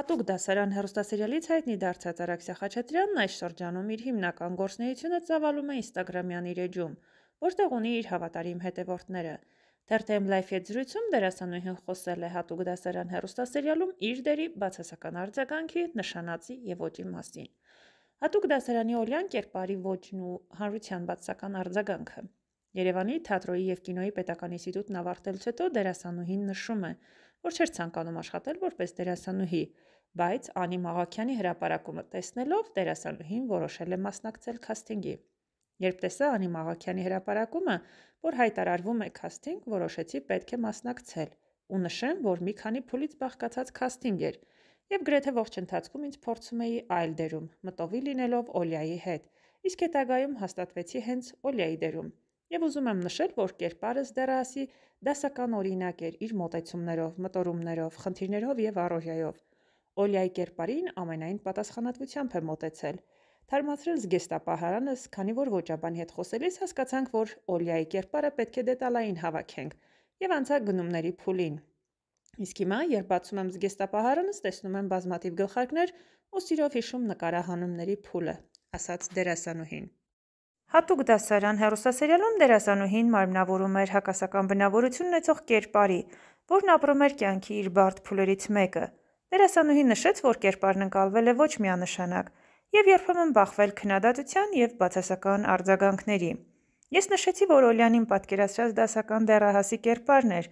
Հատուկ դասարան հեռուստասերիալից հայտնի դարձած Արաքսյա Խաչատրյանն այս շրջանում իր հիմնական գործունեությունը ծավալում է Instagram-յան իր էջում, որտեղ ունի իր հավատարիմ հետևորդները։ Tertem Life-ի զրույցում դերասանուհին խոսել է հատուկ դասարան հեռուստասերիալում իր դերի բացասական արձագանքի, նշանածի եւ ոճի մասին։ Հատուկ դասարանի օրյան կերպարի ոճն ու հանրության բացասական արձագանքը։ Երևանի թատրոյի եւ կինոյի պետական ինստիտուտն ավարտելուց հետո դերասանուհին նշում է, որ չէր ցանկանում աշխատել որպես դերասանուհի, բայց Անի Մաղաքյանի հրապարակումը տեսնելով դերասանուհին որոշել է մասնակցել քաստինգի։ Երբ տեսա Անի Մաղաքյանի հրապարակումը, որ հայտարարվում է քաստինգ, որոշեցի պետք է մասնակցել ու նշեմ, որ մի քանի փուլից բաղկացած քաստինգ էր եւ գրեթե ողջ ընթացքում ինձ փորձում էի այլ դերում, մտովի լինելով Օլյայի հետ։ Իսկ հետագայում հաստատվեցի հենց Օլյայի դերում։ Եվ ուզում եմ նշել, որ կերպարս դերասի դասական օրինակ էր իր մոտեցումներով, մտորումներով, խնդիրներով եւ առօրյայով։ Օլյայի կերպարին ամենայն պատասխանատվությամբ է մոտեցել։ Թարմացրել զգեստապահարանս, քանի որ ոչաբանի հետ խոսելիս հասկացանք, որ Օլյայի կերպարը պետք է դետալային հավաքենք եւ անցա գնումների փուլին։ Իսկ հիմա, երբ բացում եմ զգեստապահարանս, տեսնում եմ բազմաթիվ գլխարկներ ու սիրով հիշում նկարահանումների փուլը, ասաց դերասանուհին։ Հատուկ դասարան հերոսասերիալում դերասանուհին մարմնավորում էր հակասական բնավորություն ունեցող կերպարի, որն ապրում էր կյանքի իր բարդ փուլերից մեկը։ Դերասանուհին նշեց, որ կերպարն ընկալվել է ոչ միանշանակ եւ երբեմն բախվել քննադատության եւ բացասական արձագանքների։ Ես նշեցի, որ Օլյանին պատկերացրած դասական դերահասի կերպարն էր,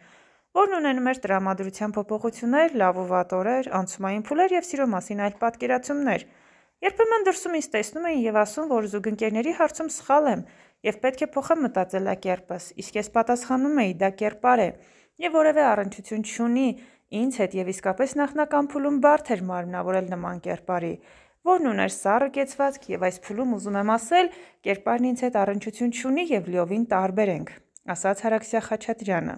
որն ունենում էր տրամադրության փոփոխություններ, լավ ու վատ օրեր, անցումային փուլեր եւ սիրո մասին այլ պատկերացումներ։ պատկերացումներ Երբեմն դրսում ինձ տեսնում էին եւ ասում, որ զուգընկերների հարցում սխալ եմ եւ պետք է փոխեմ մտածելակերպս, իսկ ես պատասխանում էի՝ դա կերպար է եւ որևէ առընչություն չունի ինձ հետ եւ իսկապես նախնական փուլում բարդ էր մարմնավորել նման կերպարի, որն ուներ սառը կեցվածք եւ այս փուլում ուզում եմ ասել, կերպարն ինձ հետ առընչություն չունի եւ լիովին տարբեր ենք, ասաց Հարաքսյա Խաչատրյանը։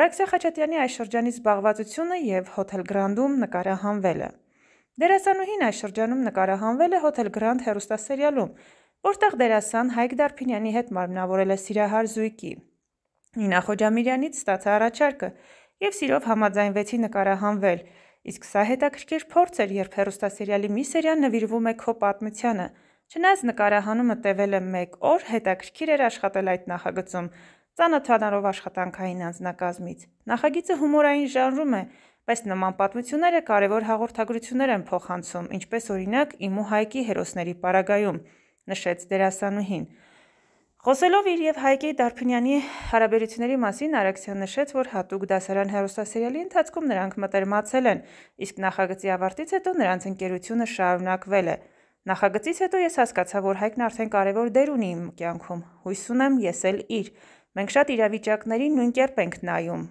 Արաքսյա Խաչատրյանի այս շրջանի զբաղվածությունը եւ Հոթել Գրանդում նկարահանվելը Դերասանուհին այս շրջանում նկարահանվել է Hotel Grand հեռուստասերիալում, որտեղ դերասան Հայկ Դարփինյանի հետ մարմնավորել է Սիրահար Զույգի։ Նինա Խոջամիրյանից ստացա առաջարկը եւ սիրով համաձայնվեցի նկարահանվել, իսկ սա հետաքրքիր փորձ էր, երբ հեռուստասերիալի մի սերիան նվիրվում է քո պատմությանը։ Չնայած նկարահանումը տևել է 1 օր, հետաքրքիր էր աշխատել այդ նախագծում, ծանոթանալով աշխատանքային անձնակազմից։ Նախագիծը հումորային ժանրում է, Բայց նման պատմությունները կարևոր հաղորդագրություններ են փոխանցում, ինչպես օրինակ իմ ու Հայկի հերոսների պարագայում, նշեց դերասանուհին։ Խոսելով իր եւ Հայկի Դարփինյանի հարաբերությունների մասին Արաքսյան նշեց, որ հատուկ դասարան հերոստասերիալի ընթացքում նրանք մտերմացել են, իսկ նախագծի ավարտից հետո նրանց ընկերությունը շարունակվել է։ Նախագծից հետո ես հասկացա, որ Հայկն արդեն կարևոր դեր ունի իմ կյանքում։ Հույս ունեմ, ես էլ իր։ Մենք շատ իրավիճակների նույն կերպ ենք նայում։